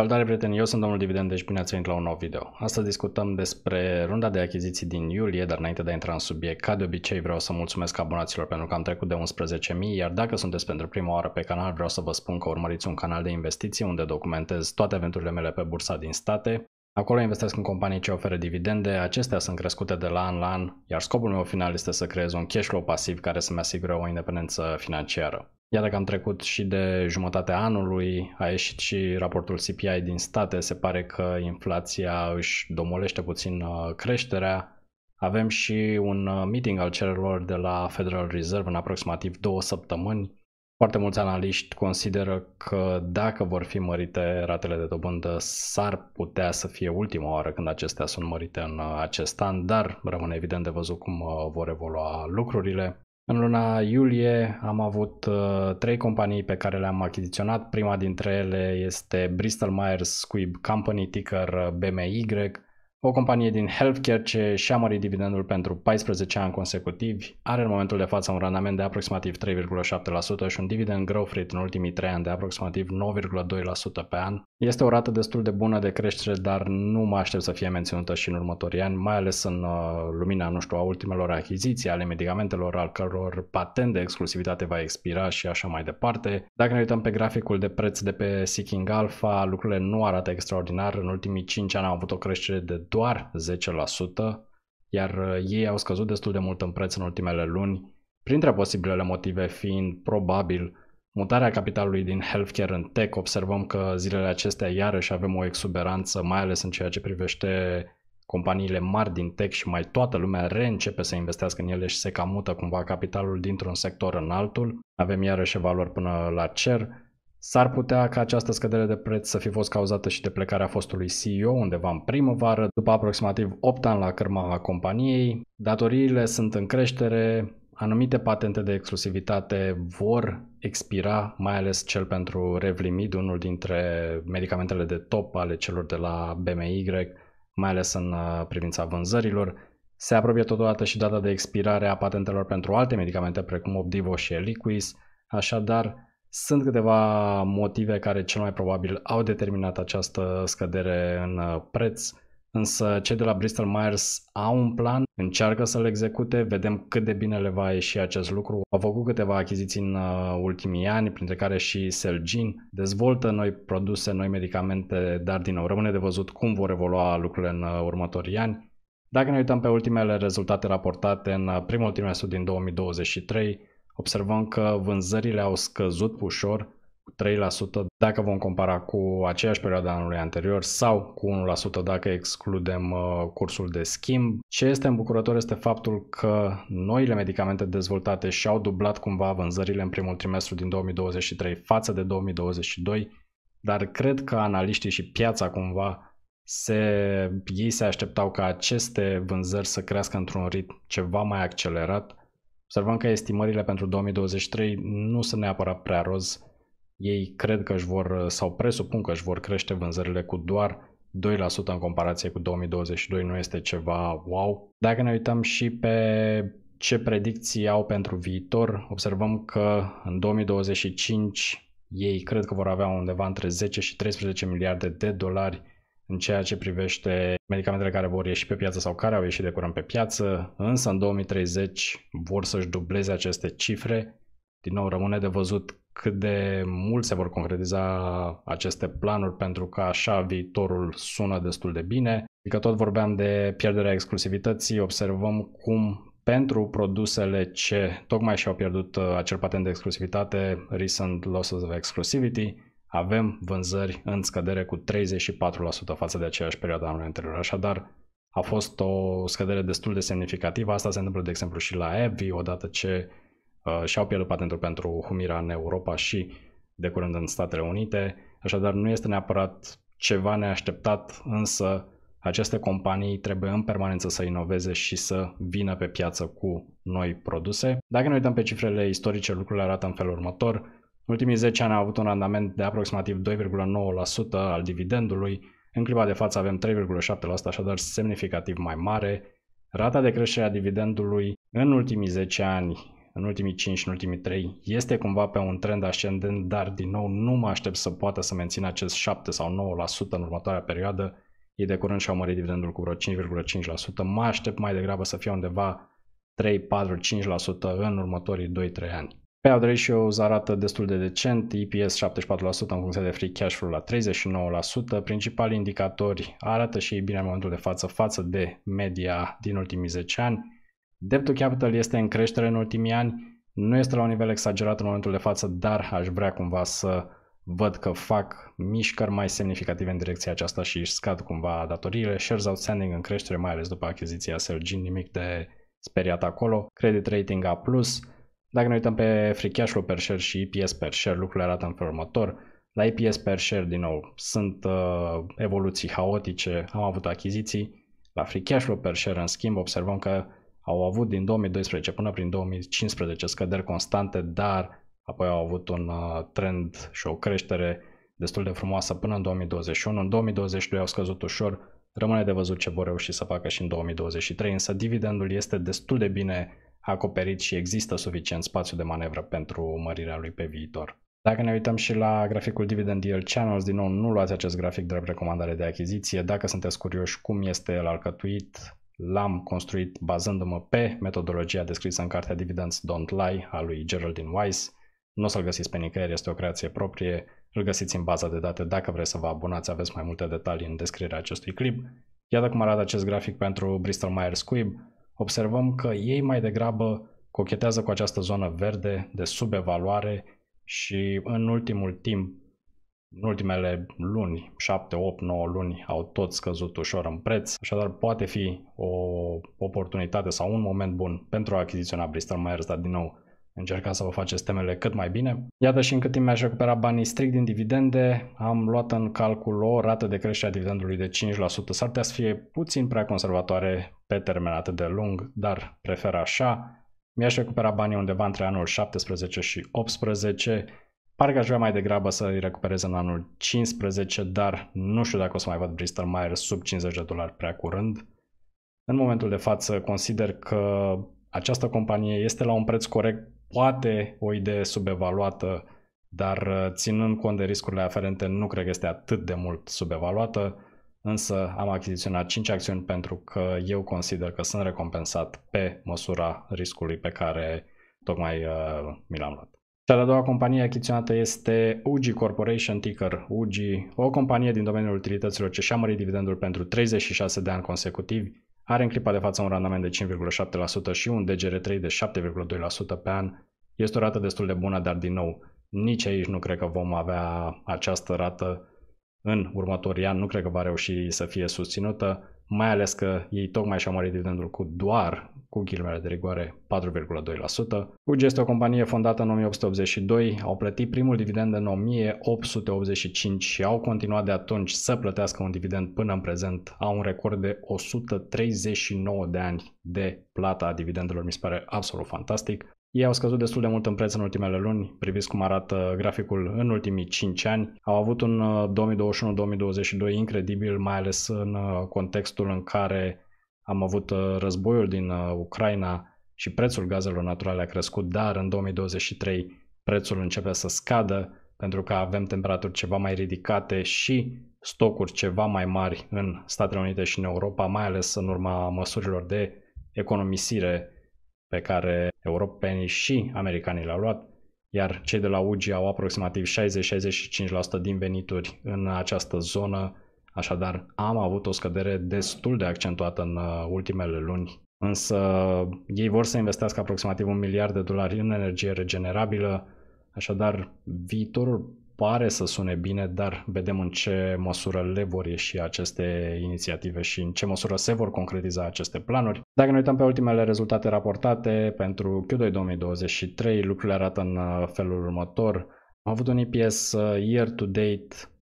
Salutare prieteni, eu sunt domnul Dividend, deci bine ați venit la un nou video. Astăzi discutăm despre runda de achiziții din iulie, dar înainte de a intra în subiect, ca de obicei vreau să mulțumesc abonaților pentru că am trecut de 11.000, iar dacă sunteți pentru prima oară pe canal, vreau să vă spun că urmăriți un canal de investiții unde documentez toate aventurile mele pe bursa din state. Acolo investesc în companii ce oferă dividende, acestea sunt crescute de la an la an, iar scopul meu final este să creez un cash flow pasiv care să-mi asigure o independență financiară. Iată că am trecut și de jumătatea anului, a ieșit și raportul CPI din state, se pare că inflația își domolește puțin uh, creșterea. Avem și un uh, meeting al cererilor de la Federal Reserve în aproximativ două săptămâni. Foarte mulți analiști consideră că dacă vor fi mărite ratele de dobândă, s-ar putea să fie ultima oară când acestea sunt mărite în uh, acest an, dar rămâne evident de văzut cum vor evolua lucrurile. În luna iulie am avut uh, trei companii pe care le-am achiziționat. Prima dintre ele este Bristol Myers Squibb Company, ticker uh, BMY, o companie din healthcare ce și-a mărit dividendul pentru 14 ani consecutivi, are în momentul de față un randament de aproximativ 3,7% și un dividend growth rate în ultimii 3 ani de aproximativ 9,2% pe an. Este o rată destul de bună de creștere, dar nu mă aștept să fie menținută și în următorii ani, mai ales în uh, lumina, nu știu, a ultimelor achiziții ale medicamentelor, al căror patent de exclusivitate va expira și așa mai departe. Dacă ne uităm pe graficul de preț de pe Seeking Alpha, lucrurile nu arată extraordinar. În ultimii 5 ani au avut o creștere de doar 10%, iar uh, ei au scăzut destul de mult în preț în ultimele luni, printre posibilele motive fiind probabil mutarea capitalului din healthcare în tech. Observăm că zilele acestea iarăși avem o exuberanță, mai ales în ceea ce privește companiile mari din tech și mai toată lumea reîncepe să investească în ele și se cam mută cumva capitalul dintr-un sector în altul. Avem iarăși valori până la cer, S-ar putea ca această scădere de preț să fi fost cauzată și de plecarea fostului CEO undeva în primăvară, după aproximativ 8 ani la cârma companiei. Datoriile sunt în creștere, anumite patente de exclusivitate vor expira, mai ales cel pentru Revlimid, unul dintre medicamentele de top ale celor de la BMY, mai ales în uh, privința vânzărilor. Se apropie totodată și data de expirare a patentelor pentru alte medicamente precum Obdivo și Eliquis, așadar sunt câteva motive care cel mai probabil au determinat această scădere în uh, preț, însă cei de la Bristol Myers au un plan, încearcă să-l execute, vedem cât de bine le va ieși acest lucru. Au făcut câteva achiziții în uh, ultimii ani, printre care și selgin. dezvoltă noi produse, noi medicamente, dar din nou rămâne de văzut cum vor evolua lucrurile în uh, următorii ani. Dacă ne uităm pe ultimele rezultate raportate în primul trimestru din 2023, observăm că vânzările au scăzut ușor cu 3% dacă vom compara cu aceeași perioadă anului anterior sau cu 1% dacă excludem uh, cursul de schimb. Ce este îmbucurător este faptul că noile medicamente dezvoltate și-au dublat cumva vânzările în primul trimestru din 2023 față de 2022, dar cred că analiștii și piața cumva se, ei se așteptau ca aceste vânzări să crească într-un ritm ceva mai accelerat observăm că estimările pentru 2023 nu sunt neapărat prea roz. Ei cred că își vor sau presupun că își vor crește vânzările cu doar 2% în comparație cu 2022 nu este ceva wow. Dacă ne uităm și pe ce predicții au pentru viitor, observăm că în 2025 ei cred că vor avea undeva între 10 și 13 miliarde de dolari în ceea ce privește medicamentele care vor ieși pe piață sau care au ieșit de curând pe piață, însă în 2030 vor să-și dubleze aceste cifre. Din nou, rămâne de văzut cât de mult se vor concretiza aceste planuri, pentru că așa viitorul sună destul de bine. Adică tot vorbeam de pierderea exclusivității, observăm cum pentru produsele ce tocmai și-au pierdut uh, acel patent de exclusivitate, Recent Losses of Exclusivity, avem vânzări în scădere cu 34% față de aceeași perioadă anului anterior. Așadar, a fost o scădere destul de semnificativă. Asta se întâmplă, de exemplu, și la EVI, odată ce uh, și-au pierdut patentul pentru Humira în Europa și de curând în Statele Unite. Așadar, nu este neapărat ceva neașteptat, însă aceste companii trebuie în permanență să inoveze și să vină pe piață cu noi produse. Dacă ne uităm pe cifrele istorice, lucrurile arată în felul următor. În ultimii 10 ani a avut un randament de aproximativ 2,9% al dividendului, în clipa de față avem 3,7%, așadar semnificativ mai mare. Rata de creștere a dividendului în ultimii 10 ani, în ultimii 5 și în ultimii 3, este cumva pe un trend ascendent, dar din nou nu mă aștept să poată să mențină acest 7 sau 9% în următoarea perioadă. Ei de curând și-au mărit dividendul cu vreo 5,5%. Mă aștept mai degrabă să fie undeva 3, 4, 5% în următorii 2-3 ani. Payout ratio arată destul de decent, EPS 74% în funcție de free cash flow la 39%, principali indicatori arată și ei bine în momentul de față față de media din ultimii 10 ani. Debt to capital este în creștere în ultimii ani, nu este la un nivel exagerat în momentul de față, dar aș vrea cumva să văd că fac mișcări mai semnificative în direcția aceasta și își scad cumva datoriile. Shares outstanding în creștere, mai ales după achiziția Selgin, nimic de speriat acolo. Credit rating A+, plus. Dacă ne uităm pe free cash flow per share și EPS per share, lucrurile arată în felul următor. La EPS per share, din nou, sunt uh, evoluții haotice, am avut achiziții. La free cash flow per share, în schimb, observăm că au avut din 2012 până prin 2015 scăderi constante, dar apoi au avut un uh, trend și o creștere destul de frumoasă până în 2021. În 2022 au scăzut ușor, rămâne de văzut ce vor reuși să facă și în 2023, însă dividendul este destul de bine acoperit și există suficient spațiu de manevră pentru mărirea lui pe viitor. Dacă ne uităm și la graficul Dividend Yield Channels, din nou nu luați acest grafic drept recomandare de achiziție. Dacă sunteți curioși cum este el alcătuit, l-am construit bazându-mă pe metodologia descrisă în cartea Dividends Don't Lie a lui Geraldine Weiss. Nu o să-l găsiți pe nicăieri, este o creație proprie, îl găsiți în baza de date. Dacă vreți să vă abonați, aveți mai multe detalii în descrierea acestui clip. Iată cum arată acest grafic pentru Bristol Myers Squibb observăm că ei mai degrabă cochetează cu această zonă verde de subevaluare și în ultimul timp, în ultimele luni, 7, 8, 9 luni, au tot scăzut ușor în preț, așadar poate fi o oportunitate sau un moment bun pentru a achiziționa Bristol Myers, dar din nou încercat să vă faceți temele cât mai bine. Iată și în cât timp mi-aș recupera banii strict din dividende, am luat în calcul o rată de creștere a dividendului de 5%. S-ar putea să fie puțin prea conservatoare pe termen atât de lung, dar prefer așa. Mi-aș recupera banii undeva între anul 17 și 18. Parcă aș vrea mai degrabă să îi recuperez în anul 15, dar nu știu dacă o să mai văd Bristol Myers sub 50 de dolari prea curând. În momentul de față consider că această companie este la un preț corect poate o idee subevaluată, dar uh, ținând cont de riscurile aferente, nu cred că este atât de mult subevaluată, însă am achiziționat 5 acțiuni pentru că eu consider că sunt recompensat pe măsura riscului pe care tocmai uh, mi l-am luat. Cea de-a doua companie achiziționată este UG Corporation, ticker UG, o companie din domeniul utilităților ce și-a mărit dividendul pentru 36 de ani consecutivi, are în clipa de față un randament de 5,7% și un DGR3 de 7,2% pe an. Este o rată destul de bună, dar din nou, nici aici nu cred că vom avea această rată în următorii ani, nu cred că va reuși să fie susținută mai ales că ei tocmai și-au mărit dividendul cu doar, cu ghilimele de rigoare, 4,2%. UG este o companie fondată în 1882, au plătit primul dividend în 1885 și au continuat de atunci să plătească un dividend până în prezent. Au un record de 139 de ani de plata a dividendelor, mi se pare absolut fantastic. Ei au scăzut destul de mult în preț în ultimele luni, priviți cum arată graficul în ultimii 5 ani. Au avut un 2021-2022 uh, incredibil, mai ales în uh, contextul în care am avut uh, războiul din Ucraina și prețul gazelor naturale a crescut, dar în 2023 prețul începe să scadă pentru că avem temperaturi ceva mai ridicate și stocuri ceva mai mari în Statele Unite și în Europa, mai ales în urma măsurilor de economisire pe care europenii și americanii l-au luat, iar cei de la UGI au aproximativ 60-65% din venituri în această zonă, așadar am avut o scădere destul de accentuată în uh, ultimele luni. Însă ei vor să investească aproximativ un miliard de dolari în energie regenerabilă, așadar viitorul pare să sune bine, dar vedem în ce măsură le vor ieși aceste inițiative și în ce măsură se vor concretiza aceste planuri. Dacă ne uităm pe ultimele rezultate raportate pentru Q2 2023, lucrurile arată în uh, felul următor. Am avut un EPS uh, year to date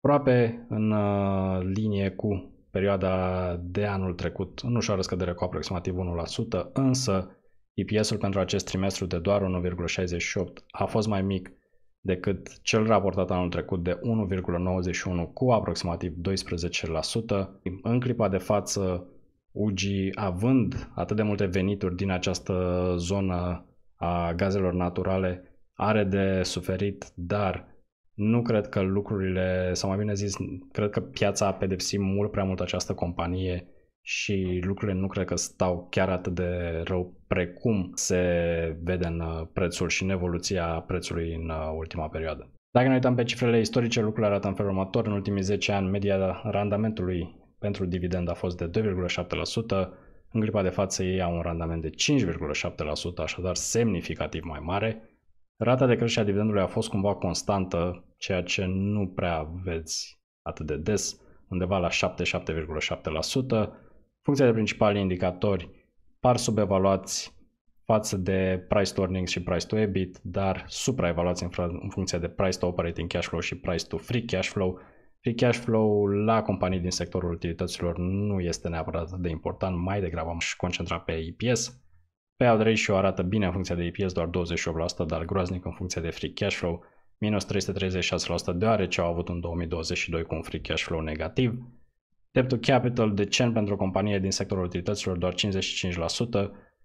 aproape în uh, linie cu perioada de anul trecut, în ușoară scădere cu aproximativ 1%, însă EPS-ul pentru acest trimestru de doar 1,68 a fost mai mic decât cel raportat anul trecut de 1,91 cu aproximativ 12%. În clipa de față, UGI având atât de multe venituri din această zonă a gazelor naturale, are de suferit, dar nu cred că lucrurile, sau mai bine zis, cred că piața a pedepsit mult prea mult această companie și lucrurile nu cred că stau chiar atât de rău precum se vede în uh, prețul și în evoluția prețului în uh, ultima perioadă. Dacă ne uităm pe cifrele istorice, lucrurile arată în felul următor. În ultimii 10 ani, media randamentului pentru dividend a fost de 2,7%, în clipa de față ei au un randament de 5,7%, așadar semnificativ mai mare. Rata de creștere a dividendului a fost cumva constantă, ceea ce nu prea vezi atât de des, undeva la 77 Funcția de principali indicatori par subevaluați față de price to earnings și price to EBIT, dar supraevaluați în, funcție de price to operating cash flow și price to free cash flow. Free cash flow la companii din sectorul utilităților nu este neapărat de important, mai degrabă am și concentrat pe EPS. Payout ratio arată bine în funcție de EPS, doar 28%, dar groaznic în funcție de free cash flow, minus 336% deoarece au avut în 2022 cu un free cash flow negativ. Debt to capital decent pentru o companie din sectorul utilităților doar 55%,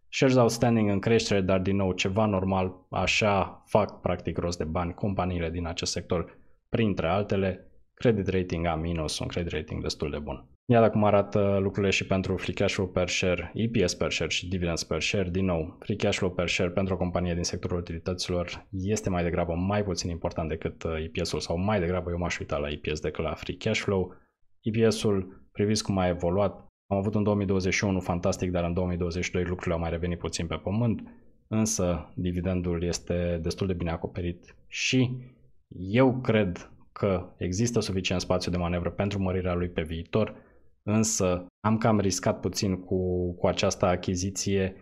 shares outstanding în creștere, dar din nou ceva normal, așa fac practic rost de bani companiile din acest sector, printre altele, credit rating A-, minus, un credit rating destul de bun. Iată cum arată lucrurile și pentru free cash flow per share, EPS per share și dividends per share. Din nou, free cash flow per share pentru o companie din sectorul utilităților este mai degrabă mai puțin important decât uh, EPS-ul sau mai degrabă eu m-aș uita la EPS decât la free cash flow. EPS-ul, priviți cum a evoluat. Am avut în 2021 fantastic, dar în 2022 lucrurile au mai revenit puțin pe pământ, însă dividendul este destul de bine acoperit și eu cred că există suficient spațiu de manevră pentru mărirea lui pe viitor, însă am cam riscat puțin cu, cu această achiziție.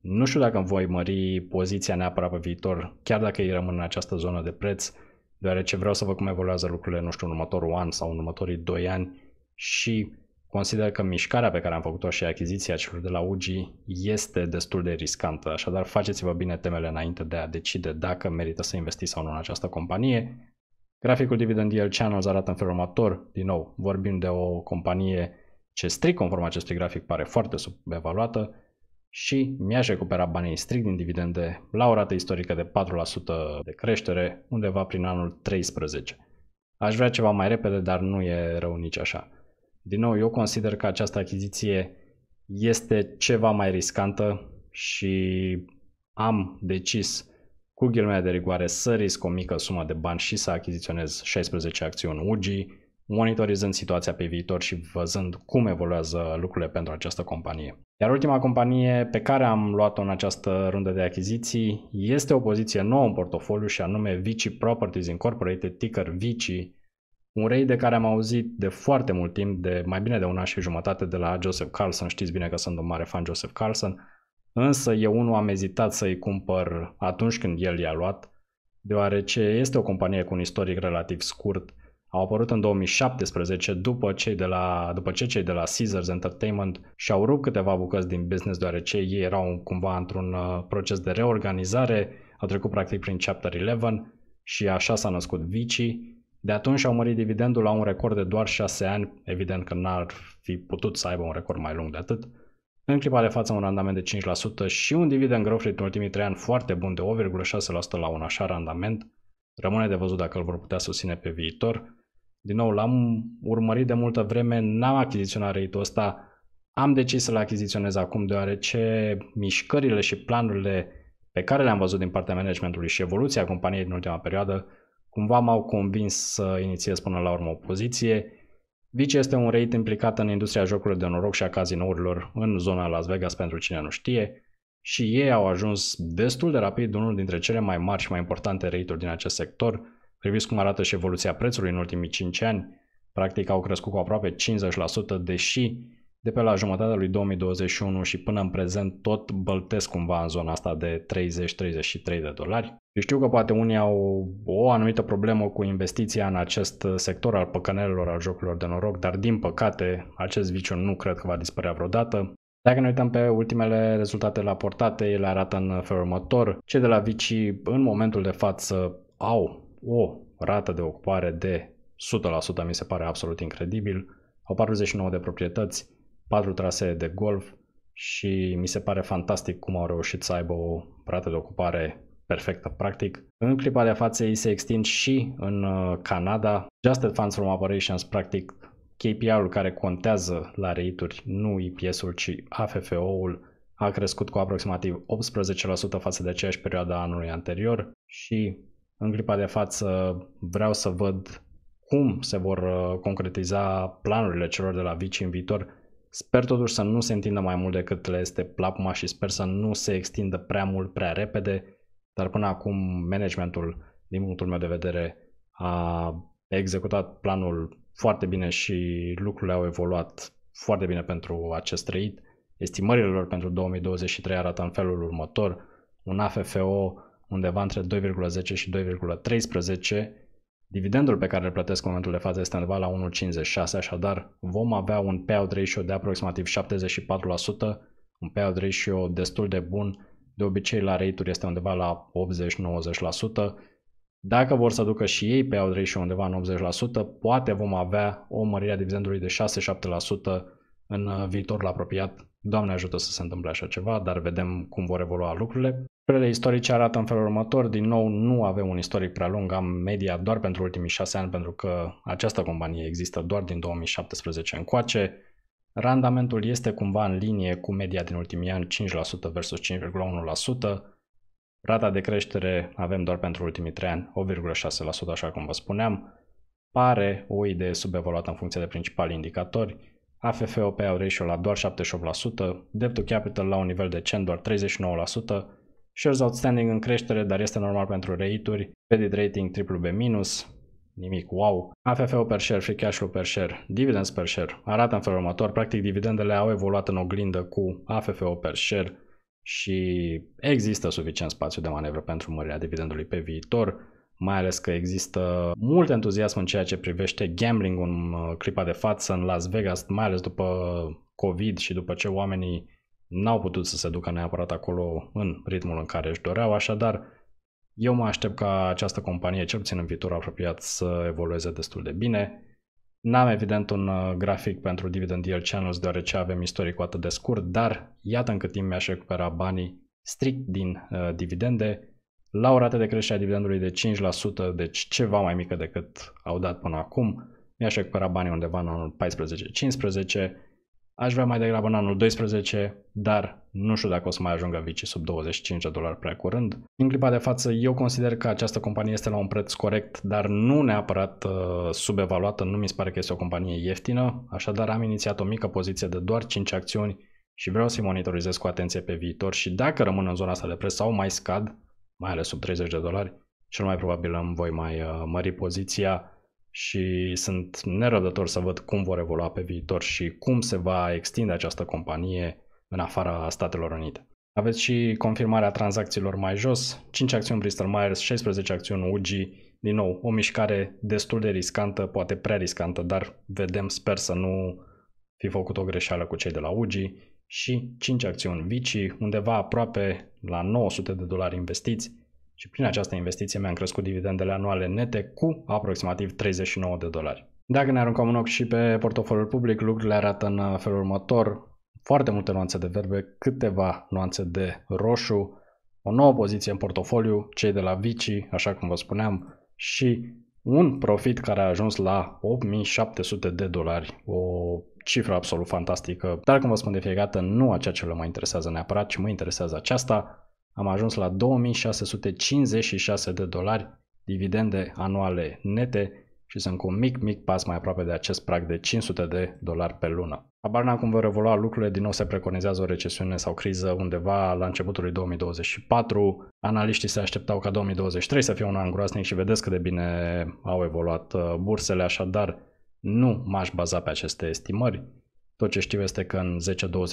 Nu știu dacă îmi voi mări poziția neapărat pe viitor, chiar dacă ei rămân în această zonă de preț, deoarece vreau să văd cum evoluează lucrurile, nu știu, în următorul an sau în următorii 2 ani și consider că mișcarea pe care am făcut-o și achiziția celor de la UG este destul de riscantă, așadar faceți-vă bine temele înainte de a decide dacă merită să investiți sau nu în această companie. Graficul dividend yield channels arată în felul următor, din nou, vorbim de o companie ce strict conform acestui grafic pare foarte subevaluată și mi-aș recupera banii strict din dividende la o rată istorică de 4% de creștere undeva prin anul 13. Aș vrea ceva mai repede, dar nu e rău nici așa. Din nou, eu consider că această achiziție este ceva mai riscantă și am decis cu ghilmea de rigoare să risc o mică sumă de bani și să achiziționez 16 acțiuni UGI, monitorizând situația pe viitor și văzând cum evoluează lucrurile pentru această companie. Iar ultima companie pe care am luat-o în această rundă de achiziții este o poziție nouă în portofoliu și anume Vici Properties Incorporated, ticker Vici, un rei de care am auzit de foarte mult timp, de mai bine de una și jumătate de la Joseph Carlson, știți bine că sunt un mare fan Joseph Carlson, însă eu unul am ezitat să-i cumpăr atunci când el i-a luat, deoarece este o companie cu un istoric relativ scurt, au apărut în 2017 după, cei de la, după ce cei de la Caesars Entertainment și-au rupt câteva bucăți din business deoarece ei erau cumva într-un uh, proces de reorganizare, au trecut practic prin Chapter 11 și așa s-a născut Vici, de atunci au mărit dividendul la un record de doar 6 ani, evident că n-ar fi putut să aibă un record mai lung de atât. În clipa de față un randament de 5% și un dividend growth rate în ultimii 3 ani foarte bun de 1,6% la un așa randament. Rămâne de văzut dacă îl vor putea susține pe viitor. Din nou, l-am urmărit de multă vreme, n-am achiziționat rate ăsta, am decis să-l achiziționez acum deoarece mișcările și planurile pe care le-am văzut din partea managementului și evoluția companiei din ultima perioadă cumva m-au convins să inițiez până la urmă o poziție. Vici este un rate implicat în industria jocurilor de noroc și a cazinourilor în zona Las Vegas pentru cine nu știe și ei au ajuns destul de rapid unul dintre cele mai mari și mai importante rate-uri din acest sector. Priviți cum arată și evoluția prețului în ultimii 5 ani. Practic au crescut cu aproape 50%, deși de pe la jumătatea lui 2021 și până în prezent tot băltesc cumva în zona asta de 30-33 de dolari. Eu știu că poate unii au o anumită problemă cu investiția în acest sector al păcănelelor, al jocurilor de noroc, dar din păcate acest viciu nu cred că va dispărea vreodată. Dacă ne uităm pe ultimele rezultate portate, ele arată în felul următor. Cei de la Vici în momentul de față au o rată de ocupare de 100%, mi se pare absolut incredibil, au 49 de proprietăți, patru trasee de golf și mi se pare fantastic cum au reușit să aibă o rată de ocupare perfectă, practic. În clipa de față ei se extind și în uh, Canada. Just Funds from Operations, practic, KPI-ul care contează la reituri, nu IPS-ul, ci AFFO-ul, a crescut cu aproximativ 18% față de aceeași perioadă a anului anterior și în clipa de față vreau să văd cum se vor uh, concretiza planurile celor de la Vici în viitor, Sper totuși să nu se întindă mai mult decât le este plapma și sper să nu se extindă prea mult, prea repede, dar până acum managementul, din punctul meu de vedere, a executat planul foarte bine și lucrurile au evoluat foarte bine pentru acest trăit. Estimările lor pentru 2023 arată în felul următor, un AFFO undeva între 2,10 și 2,13, Dividendul pe care îl plătesc în momentul de față este undeva la 1,56, așadar vom avea un payout ratio de aproximativ 74%, un payout ratio destul de bun, de obicei la rate este undeva la 80-90%. Dacă vor să ducă și ei payout ratio undeva în 80%, poate vom avea o mărire a dividendului de 6-7% în uh, viitorul apropiat, Doamne ajută să se întâmple așa ceva, dar vedem cum vor evolua lucrurile. Prele istorice arată în felul următor, din nou nu avem un istoric prea lung, am media doar pentru ultimii șase ani pentru că această companie există doar din 2017 încoace. Randamentul este cumva în linie cu media din ultimii ani 5% versus 5,1%. Rata de creștere avem doar pentru ultimii 3 ani 8,6% așa cum vă spuneam. Pare o idee subevaluată în funcție de principali indicatori AFFO payout ratio la doar 78%, debt to capital la un nivel decent doar 39%, shares outstanding în creștere, dar este normal pentru reituri, credit rating triple B minus. nimic wow. AFFO per share, free cash flow per share, dividends per share arată în felul următor. Practic dividendele au evoluat în oglindă cu AFFO per share și există suficient spațiu de manevră pentru mărirea dividendului pe viitor mai ales că există mult entuziasm în ceea ce privește gambling în uh, clipa de față în Las Vegas, mai ales după COVID și după ce oamenii n-au putut să se ducă neapărat acolo în ritmul în care își doreau, așadar eu mă aștept ca această companie, cel puțin în viitor apropiat, să evolueze destul de bine. N-am evident un uh, grafic pentru dividend yield channels deoarece avem istoricul atât de scurt, dar iată în cât timp mi-aș recupera banii strict din uh, dividende, la o rată de creștere a dividendului de 5%, deci ceva mai mică decât au dat până acum. Mi-aș recupera banii undeva în anul 14-15, aș vrea mai degrabă în anul 12, dar nu știu dacă o să mai ajungă Vici sub 25 de dolari prea curând. În clipa de față, eu consider că această companie este la un preț corect, dar nu neapărat uh, subevaluată, nu mi se pare că este o companie ieftină, așadar am inițiat o mică poziție de doar 5 acțiuni și vreau să-i monitorizez cu atenție pe viitor și dacă rămân în zona asta de preț sau mai scad, mai ales sub 30 de dolari, cel mai probabil îmi voi mai uh, mări poziția și sunt nerăbdător să văd cum vor evolua pe viitor și cum se va extinde această companie în afara Statelor Unite. Aveți și confirmarea tranzacțiilor mai jos, 5 acțiuni Bristol Myers, 16 acțiuni UG, din nou, o mișcare destul de riscantă, poate prea riscantă, dar vedem, sper să nu fi făcut o greșeală cu cei de la UG, și 5 acțiuni Vici, undeva aproape la 900 de dolari investiți și prin această investiție mi-am crescut dividendele anuale nete cu aproximativ 39 de dolari. Dacă ne aruncăm un ochi și pe portofoliul public, lucrurile arată în felul următor. Foarte multe nuanțe de verbe, câteva nuanțe de roșu, o nouă poziție în portofoliu, cei de la Vici, așa cum vă spuneam, și un profit care a ajuns la 8700 de dolari, o cifră absolut fantastică, dar cum vă spun de fiecare dată, nu acea ce mă interesează neapărat, ci mă interesează aceasta. Am ajuns la 2656 de dolari dividende anuale nete și sunt cu un mic, mic pas mai aproape de acest prag de 500 de dolari pe lună. Abar n-am cum vor evolua lucrurile, din nou se preconizează o recesiune sau criză undeva la începutul lui 2024. Analiștii se așteptau ca 2023 să fie un an groaznic și vedeți cât de bine au evoluat uh, bursele, așadar nu m-aș baza pe aceste estimări. Tot ce știu este că în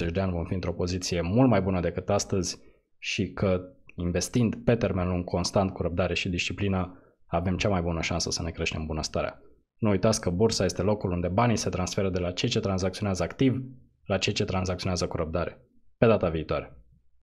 10-20 de ani vom fi într-o poziție mult mai bună decât astăzi și că investind pe termen lung constant cu răbdare și disciplină, avem cea mai bună șansă să ne creștem bunăstarea. Nu uitați că bursa este locul unde banii se transferă de la cei ce tranzacționează activ la cei ce tranzacționează cu răbdare. Pe data viitoare!